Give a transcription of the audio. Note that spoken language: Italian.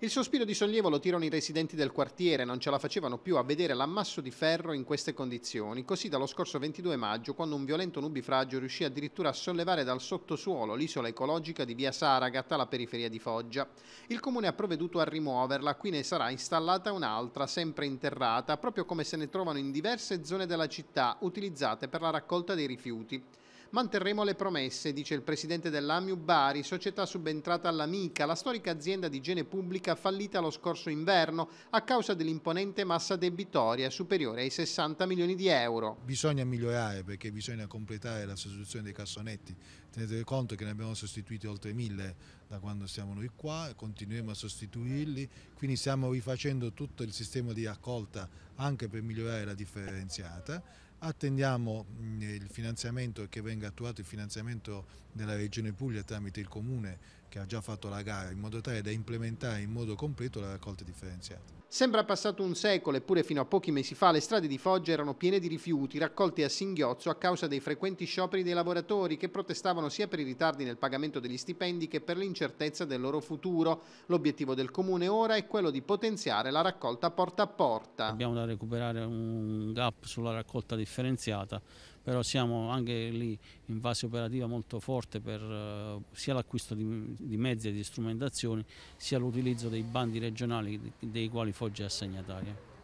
Il sospiro di sollievo lo tirano i residenti del quartiere, non ce la facevano più a vedere l'ammasso di ferro in queste condizioni, così dallo scorso 22 maggio, quando un violento nubifragio riuscì addirittura a sollevare dal sottosuolo l'isola ecologica di via Saragat alla periferia di Foggia. Il comune ha provveduto a rimuoverla, qui ne sarà installata un'altra, sempre interrata, proprio come se ne trovano in diverse zone della città, utilizzate per la raccolta dei rifiuti. Manterremo le promesse, dice il presidente dell'Amiu Bari, società subentrata all'Amica, la storica azienda di igiene pubblica fallita lo scorso inverno a causa dell'imponente massa debitoria superiore ai 60 milioni di euro. Bisogna migliorare perché bisogna completare la sostituzione dei cassonetti. Tenete conto che ne abbiamo sostituiti oltre mille da quando siamo noi qua, continueremo a sostituirli, quindi stiamo rifacendo tutto il sistema di raccolta anche per migliorare la differenziata Attendiamo mm, il finanziamento che venga attuato il finanziamento della Regione Puglia tramite il Comune che ha già fatto la gara, in modo tale da implementare in modo completo la raccolta differenziata. Sembra passato un secolo, eppure fino a pochi mesi fa le strade di Foggia erano piene di rifiuti raccolti a singhiozzo a causa dei frequenti scioperi dei lavoratori che protestavano sia per i ritardi nel pagamento degli stipendi che per l'incertezza del loro futuro. L'obiettivo del comune ora è quello di potenziare la raccolta porta a porta. Abbiamo da recuperare un gap sulla raccolta differenziata però siamo anche lì in fase operativa molto forte per eh, sia l'acquisto di, di, mezzi e di strumentazioni sia l'utilizzo dei bandi regionali dei quali Foggia è assegnataria.